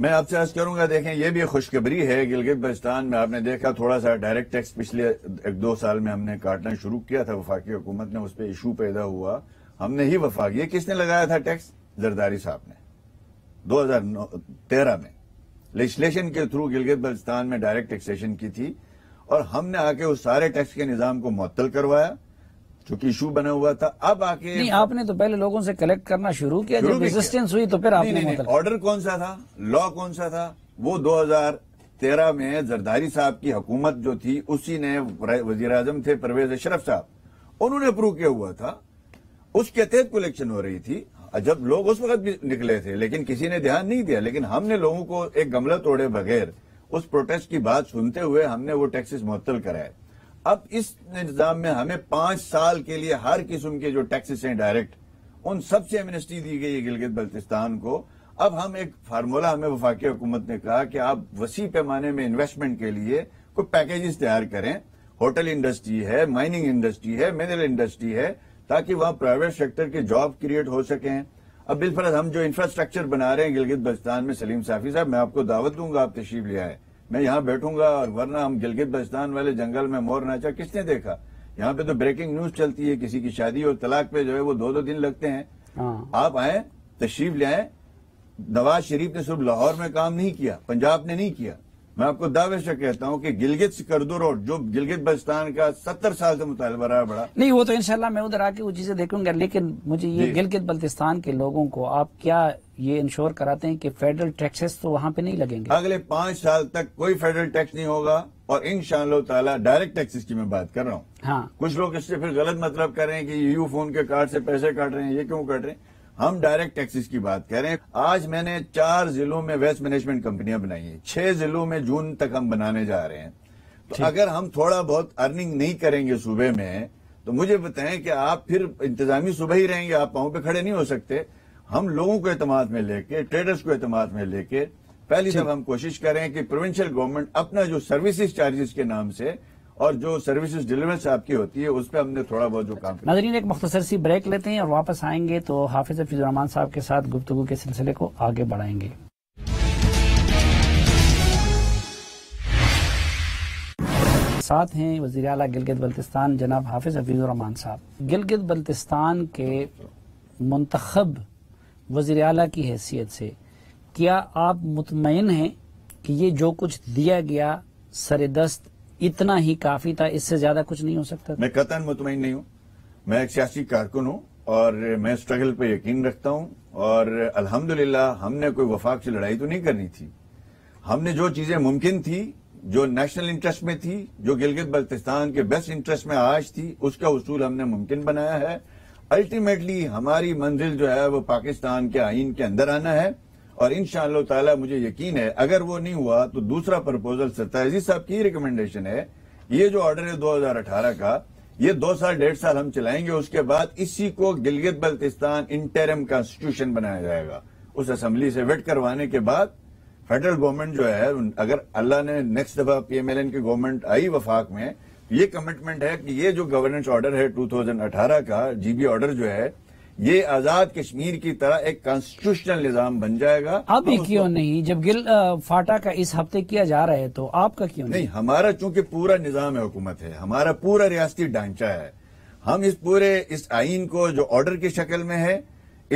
मैं आपसे आज करूंगा देखें यह भी खुशखबरी है गिलगित बल्तिस्तान में आपने देखा थोड़ा सा डायरेक्ट टैक्स पिछले एक दो साल में हमने काटना शुरू किया था वफाकी हुकूमत ने उस पर इशू पैदा हुआ हमने ही वफाक ये किसने लगाया था टैक्स जरदारी साहब ने तेरह में लेजिस्लेशन के थ्रू गिलगित बल्तिस्तान में डायरेक्ट टैक्सेशन की थी और हमने आके उस सारे टैक्स के निजाम को मुत्तल करवाया चूंकि इशू बना हुआ था अब आके नहीं आपने तो पहले लोगों से कलेक्ट करना शुरू किया जब रेजिस्टेंस हुई तो फिर आपने ऑर्डर कौन सा था लॉ कौन सा था वो 2013 में जरदारी साहब की हुकूमत जो थी उसी ने वजीर आजम थे परवेज अशरफ साहब उन्होंने अप्रूव किया हुआ था उसके तहत कलेक्शन हो रही थी जब लोग उस वक्त भी निकले थे लेकिन किसी ने ध्यान नहीं दिया लेकिन हमने लोगों को एक गमला तोड़े बगैर उस प्रोटेस्ट की बात सुनते हुए हमने वो टैक्सेस मुत्तल कराए अब इस निज़ाम में हमें पांच साल के लिए हर किस्म के जो टैक्सेस हैं डायरेक्ट उन सबसे एमनेस्टी दी गई है गिलगित बल्तिस्तान को अब हम एक फार्मूला हमें वफाकी हुकूमत ने कहा कि आप वसी पैमाने में इन्वेस्टमेंट के लिए कुछ पैकेजेस तैयार करें होटल इंडस्ट्री है माइनिंग इंडस्ट्री है मिनरल इंडस्ट्री है ताकि वहां प्राइवेट सेक्टर के जॉब क्रिएट हो सकें अब बिलफरज हम जो इंफ्रास्ट्रक्चर बना रहे हैं गिलगित बस्तान में सलीम साफी साहब मैं आपको दावत दूंगा आप तशीफ ले आए मैं यहां बैठूंगा और वरना हम गिलगित बस्तान वाले जंगल में मोर नाचा किसने देखा यहां पे तो ब्रेकिंग न्यूज चलती है किसी की शादी और तलाक पे जो है वो दो दो दिन लगते हैं हाँ। आप आए तशरीफ ले आए नवाज शरीफ ने सिर्फ लाहौर में काम नहीं किया पंजाब ने नहीं किया मैं आपको दावे से कहता हूँ कि गिलगित सिकरदू रोड जो गिलगित बस्तान का सत्तर साल से मुतालबा रहा बड़ा नहीं वो तो इनशाला मैं उधर आके वो चीजें देखूंगा लेकिन मुझे ये गिलगित बल्तिस्तान के लोगों को आप क्या ये इंश्योर कराते हैं कि फेडरल टैक्सेस तो वहाँ पे नहीं लगेंगे अगले पांच साल तक कोई फेडरल टैक्स नहीं होगा और इन ताला डायरेक्ट टैक्सेस की मैं बात कर रहा हूँ हाँ। कुछ लोग इससे फिर गलत मतलब कर रहे हैं कि यू फोन के कार्ड से पैसे काट रहे हैं ये क्यों काट रहे हैं हम डायरेक्ट टैक्सेस की बात करें आज मैंने चार जिलों में वेस्ट मैनेजमेंट कंपनियां बनाई है छह जिलों में जून तक हम बनाने जा रहे हैं तो अगर हम थोड़ा बहुत अर्निंग नहीं करेंगे सुबह में तो मुझे बताएं कि आप फिर इंतजामी सुबह ही रहेंगे आप पाओं पे खड़े नहीं हो सकते हम लोगों को एतमाद में लेके ट्रेडर्स को एतमाद में लेके पहली सब हम कोशिश करें कि प्रोविंशियल गवर्नमेंट अपना जो सर्विसेज चार्जेस के नाम से और जो सर्विसेज डिलीवरेंस आपकी होती है उस पर हमने थोड़ा बहुत जो काम नजरीन एक मुख्तर सी ब्रेक लेते हैं और वापस आएंगे तो हाफिज अफीजुररहमान साहब के साथ गुफ्तु के सिलसिले को आगे बढ़ाएंगे साथ हैं वजी अला गिलगित बल्तिस्तान जनाब हाफिज हफीज़ुररहमान साहब गिलगित बल्तिस्तान के मंतखब वजीर अला की हैसियत से क्या आप मुतमिन हैं कि ये जो कुछ दिया गया सरदस्त इतना ही काफी था इससे ज्यादा कुछ नहीं हो सकता मैं कतन मुतमिन नहीं हूँ मैं एक सियासी कारकुन हूँ और मैं स्ट्रगल पे यकीन रखता हूँ और अल्हम्दुलिल्लाह हमने कोई वफाक से लड़ाई तो नहीं करनी थी हमने जो चीजें मुमकिन थी जो नेशनल इंटरेस्ट में थी जो गिलगित बल्तिस्तान के बेस्ट इंटरेस्ट में आज थी उसका उसूल हमने मुमकिन बनाया है अल्टीमेटली हमारी मंजिल जो है वो पाकिस्तान के आइन के अंदर आना है और इन ताला मुझे यकीन है अगर वो नहीं हुआ तो दूसरा प्रपोजल सत्ताईजी साहब की रिकमेंडेशन है ये जो ऑर्डर है 2018 का ये दो साल डेढ़ साल हम चलाएंगे उसके बाद इसी को गिलगित बल्तिस्तान इंटरम कॉन्स्टिट्यूशन बनाया जाएगा उस असम्बली से वेट करवाने के बाद फेडरल गवर्नमेंट जो है अगर अल्लाह ने नेक्स्ट दफा पीएमएलएन की गवर्नमेंट आई वफाक में तो ये कमिटमेंट है कि ये जो गवर्नेंस ऑर्डर है 2018 का जीबी ऑर्डर जो है ये आजाद कश्मीर की तरह एक कॉन्स्टिट्यूशनल निजाम बन जाएगा अब क्यों नहीं जब गिल फाटा का इस हफ्ते किया जा रहा है तो आपका क्यों नहीं, नहीं? हमारा चूंकि पूरा निजाम है हुकूमत है हमारा पूरा रियासती ढांचा है हम इस पूरे इस आइन को जो ऑर्डर की शक्ल में है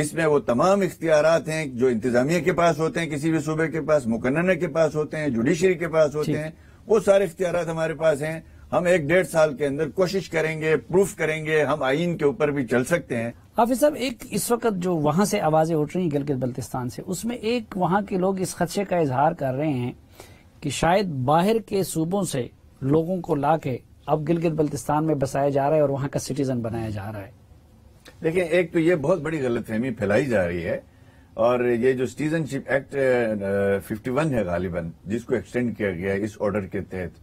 इसमें वो तमाम इख्तियार हैं जो इंतजामिया के पास होते हैं किसी भी सूबे के पास मुकन्ना के पास होते हैं जुडिशरी के पास होते हैं वो सारे इख्तियार हमारे पास हैं हम एक डेढ़ साल के अंदर कोशिश करेंगे प्रूफ करेंगे हम आइन के ऊपर भी चल सकते हैं हाफिज साहब एक इस वक्त जो वहां से आवाजें उठ रही गलगित गिलगित बल्तिस्तान से उसमें एक वहां के लोग इस खदशे का इजहार कर रहे हैं कि शायद बाहर के सूबों से लोगों को ला के अब गिलगित बल्तिस्तान में बसाया जा रहा है और वहां का सिटीजन बनाया जा रहा है देखिए एक तो ये बहुत बड़ी गलतफहमी फैलाई जा रही है और ये जो सिटीजनशिप एक्ट 51 है गालिबन जिसको एक्सटेंड किया गया है इस ऑर्डर के तहत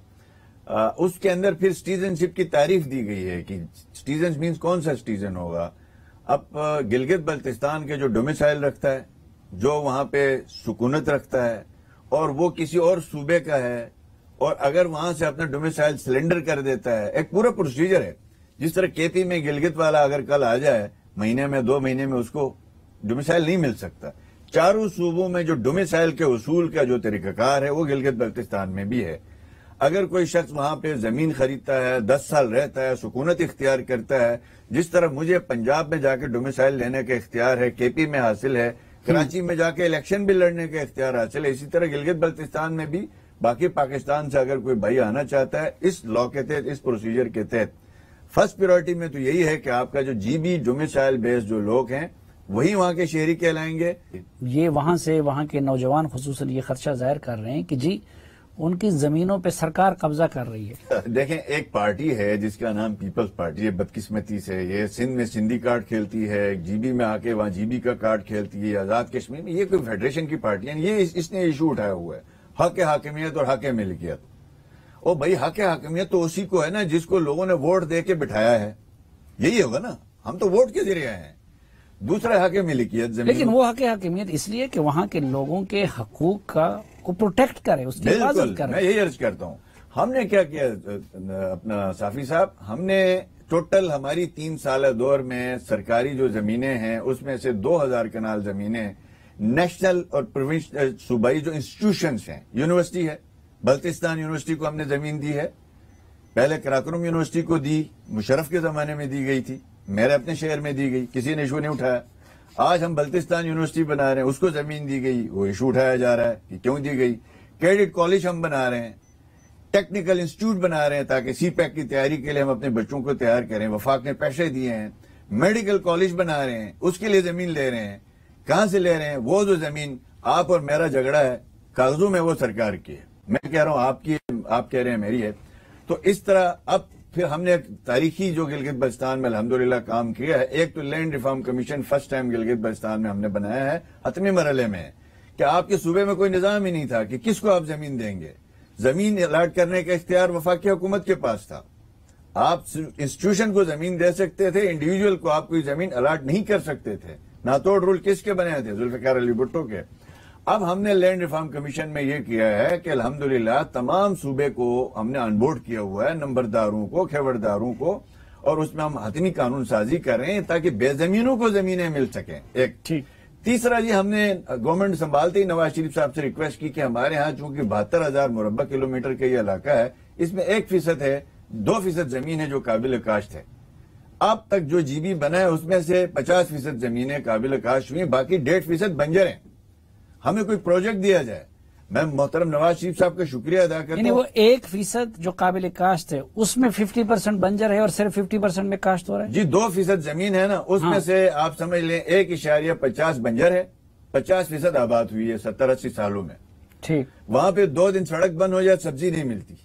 उसके अंदर फिर सिटीजनशिप की तारीफ दी गई है कि सिटीजन मीन्स कौन सा सिटीजन होगा अब गिलगित बल्तिस्तान के जो डोमिसाइल रखता है जो वहां पे सुकूनत रखता है और वो किसी और सूबे का है और अगर वहां से अपना डोमिसाइल सिलेंडर कर देता है एक पूरा प्रोसीजर है जिस तरह केपी में गिलगित वाला अगर कल आ जाए महीने में दो महीने में उसको डोमिसाइल नहीं मिल सकता चारों सूबों में जो डोमिसाइल के उसूल का जो तरीकाकार है वो गिलगित बल्तिस्तान में भी है अगर कोई शख्स वहां पे जमीन खरीदता है दस साल रहता है सुकूनत इख्तियार करता है जिस तरह मुझे पंजाब में जाके डोमिसाइल लेने का इख्तियार है केपी में हासिल है कराची में जाके इलेक्शन भी लड़ने का इख्तियार हासिल है इसी तरह गिलगित बल्तिस्तान में भी बाकी पाकिस्तान से अगर कोई भाई आना चाहता है इस लॉ के तहत इस प्रोसीजर के तहत फर्स्ट प्रियोरिटी में तो यही है कि आपका जो जीबी डोमिसाइल बेस्ड जो लोग हैं वही वहां के शहरी कहलाएंगे ये वहां से वहां के नौजवान खसूस ये खर्चा जाहिर कर रहे हैं कि जी उनकी जमीनों पे सरकार कब्जा कर रही है देखें एक पार्टी है जिसका नाम पीपल्स पार्टी है बदकिस्मती से ये सिंध में सिंधी कार्ड खेलती है जीबी में आके वहां जीबी का कार्ड खेलती है आजाद कश्मीर में ये कोई फेडरेशन की पार्टी है ये इस, इसने इशू उठाया हुआ है हक हाकिमियत और हक मिलकियत ओ भाई हक हाकिमियत तो उसी को है ना जिसको लोगों ने वोट दे के बिठाया है यही होगा ना हम तो वोट के जरिए हैं दूसरा हक मिलकियत लेकिन वो हक हाकिमियत इसलिए कि वहां के लोगों के हकूक का को प्रोटेक्ट करें उसकी हिफाजत करें मैं यही अर्ज करता हूं हमने क्या किया अपना साफी साहब हमने टोटल हमारी तीन साल दौर में सरकारी जो जमीनें हैं उसमें से 2000 कनाल जमीनें नेशनल और प्रोविंश सूबाई जो इंस्टीट्यूशन हैं यूनिवर्सिटी है बल्तिस्तान यूनिवर्सिटी को हमने जमीन दी है पहले कराक्रम यूनिवर्सिटी को दी मुशरफ के जमाने में दी गई थी मेरे अपने शहर में दी गई किसी ने इशू नहीं उठाया आज हम बल्तिस्तान यूनिवर्सिटी बना रहे हैं उसको जमीन दी गई वो इशू उठाया जा रहा है कि क्यों दी गई क्रेडिट कॉलेज हम बना रहे हैं टेक्निकल इंस्टीट्यूट बना रहे हैं ताकि सी पैक की तैयारी के लिए हम अपने बच्चों को तैयार करें वफाक ने पैसे दिए हैं मेडिकल कॉलेज बना रहे हैं उसके लिए जमीन ले रहे हैं कहां से ले रहे हैं वो जो जमीन आप और मेरा झगड़ा है कागजों में वो सरकार की है मैं कह रहा हूं आपकी आप कह रहे हैं मेरी है तो इस तरह अब फिर हमने तारीखी जो गिलगित बल्स्तान में अलहमदुल्ला काम किया है एक तो land reform commission first time Gilgit Baltistan में हमने बनाया है हतमी मरहले में कि आपके सूबे में कोई निज़ाम ही नहीं था कि किसको आप जमीन देंगे जमीन अलाट करने का इख्तियार वफाकी हुकूमत के पास था आप इंस्टीट्यूशन को जमीन दे सकते थे इंडिविजुअल को आप कोई जमीन अलाट नहीं कर सकते थे नातोड़ रूल किसके बने थे जुल्फिकार अली भुट्टो के अब हमने लैंड रिफॉर्म कमीशन में यह किया है कि अल्हम्दुलिल्लाह तमाम सूबे को हमने अनबोर्ड किया हुआ है नंबरदारों को खेवड़दारों को और उसमें हम हतनी कानून साजी करें ताकि बेजमीनों को जमीनें मिल सकें एक ठीक तीसरा जी हमने गवर्नमेंट संभालते ही नवाज शरीफ साहब से रिक्वेस्ट की कि हमारे यहाँ चूंकि बहत्तर हजार मुरबा किलोमीटर का ये इलाका है इसमें एक फीसद है दो फीसद जमीन है जो काबिल काश्त है अब तक जो जीबी बना है उसमें से पचास फीसद जमीने काबिल काश्त हुई बाकी डेढ़ फीसद बंजर हैं हमें कोई प्रोजेक्ट दिया जाए मैं मोहतरम नवाज शरीफ साहब का शुक्रिया अदा करता हूँ वो एक फीसद जो काबिल काश्त है उसमें फिफ्टी परसेंट बंजर है और सिर्फ फिफ्टी परसेंट में काश्त हो रहा है जी दो फीसद जमीन है ना उसमें हाँ। से आप समझ लें एक इशारिया पचास बंजर है पचास फीसद आबाद हुई है सत्तर अस्सी सालों में ठीक वहाँ पे दो दिन सड़क बंद हो जाए सब्जी नहीं मिलती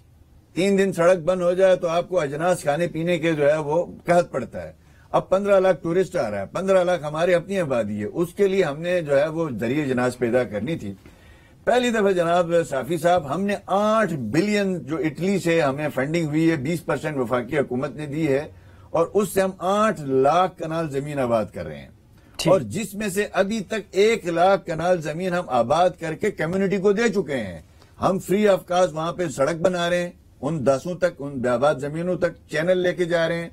तीन दिन सड़क बंद हो जाए तो आपको अजनास खाने पीने के जो है वो कहत पड़ता है अब पंद्रह लाख टूरिस्ट आ रहा है पंद्रह लाख हमारी अपनी आबादी है उसके लिए हमने जो है वो जरिए जनाज पैदा करनी थी पहली दफा जनाब साफी साहब हमने आठ बिलियन जो इटली से हमें फंडिंग हुई है बीस परसेंट वफाकी हुकूमत ने दी है और उससे हम आठ लाख कनाल जमीन आबाद कर रहे हैं और जिसमें से अभी तक एक लाख कनाल जमीन हम आबाद करके कम्युनिटी को दे चुके हैं हम फ्री ऑफ कास्ट वहां पे सड़क बना रहे हैं उन दसों तक उन आबाद जमीनों तक चैनल लेके जा रहे हैं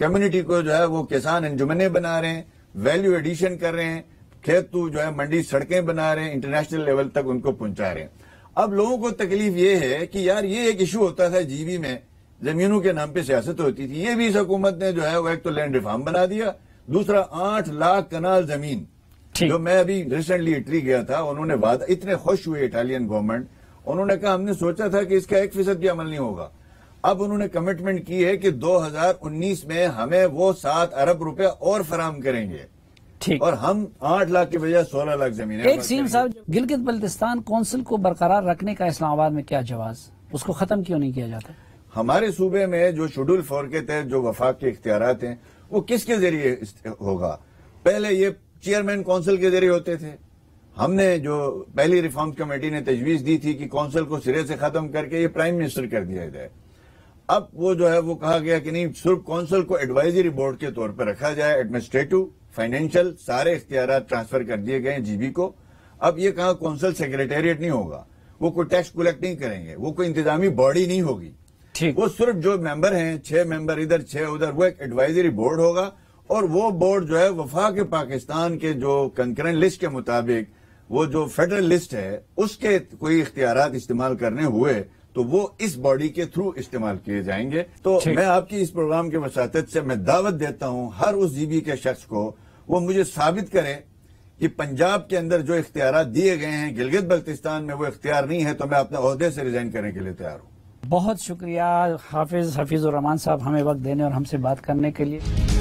कम्युनिटी को जो है वो किसान अंजुमने बना रहे हैं वैल्यू एडिशन कर रहे हैं खेत जो है मंडी सड़कें बना रहे हैं इंटरनेशनल लेवल तक उनको पहुंचा रहे हैं अब लोगों को तकलीफ ये है कि यार ये एक इशू होता था जीवी में जमीनों के नाम पे सियासत होती थी ये भी इस हुकूमत ने जो है वो एक तो लैंड रिफॉर्म बना दिया दूसरा आठ लाख कनाल जमीन जो मैं अभी रिसेंटली इटली गया था उन्होंने वादा इतने खुश हुए इटालियन गवर्नमेंट उन्होंने कहा हमने सोचा था कि इसका एक फीसद भी अमल नहीं होगा अब उन्होंने कमिटमेंट की है कि 2019 में हमें वो सात अरब रुपए और फराम करेंगे ठीक और हम आठ लाख की बजाय सोलह लाख जमीन एक सीम साहब गिलगित बल्तिस्तान कौंसिल को बरकरार रखने का इस्लामाबाद में क्या जवाब उसको खत्म क्यों नहीं किया जाता हमारे सूबे में जो शेड्यूल फोर के तहत जो वफाक के इख्तियार हैं वो किसके जरिए होगा पहले ये चेयरमैन कौंसिल के जरिए होते थे हमने जो पहली रिफॉर्म कमेटी ने तजवीज दी थी कि कौंसिल को सिरे से खत्म करके ये प्राइम मिनिस्टर कर दिया जाए अब वो जो है वो कहा गया कि नहीं सिर्फ काउंसिल को एडवाइजरी बोर्ड के तौर पर रखा जाए एडमिनिस्ट्रेटिव फाइनेंशियल सारे इख्तियार ट्रांसफर कर दिए गए जीबी को अब ये कहा काउंसिल सेक्रेटेरिएट नहीं होगा वो कोई टैक्स कलेक्ट नहीं करेंगे वो कोई इंतजामी बॉडी नहीं होगी ठीक वो सिर्फ जो मेंबर हैं छह मेंबर इधर छह उधर वो एक एडवाइजरी बोर्ड होगा और वो बोर्ड जो है वफा के पाकिस्तान के जो कंकरेंट लिस्ट के मुताबिक वो जो फेडरल लिस्ट है उसके कोई इख्तियार इस्तेमाल करने हुए तो वो इस बॉडी के थ्रू इस्तेमाल किए जाएंगे तो मैं आपकी इस प्रोग्राम के वसात से मैं दावत देता हूं हर उस जीबी के शख्स को वो मुझे साबित करे कि पंजाब के अंदर जो इख्तियार दिए गए हैं गिलगित बल्तिस्तान में वो इख्तियार नहीं है तो मैं अपने अहदे से रिजाइन करने के लिए तैयार हूँ बहुत शुक्रिया हाफिज हफीजुररहमान साहब हमें वक्त देने और हमसे बात करने के लिए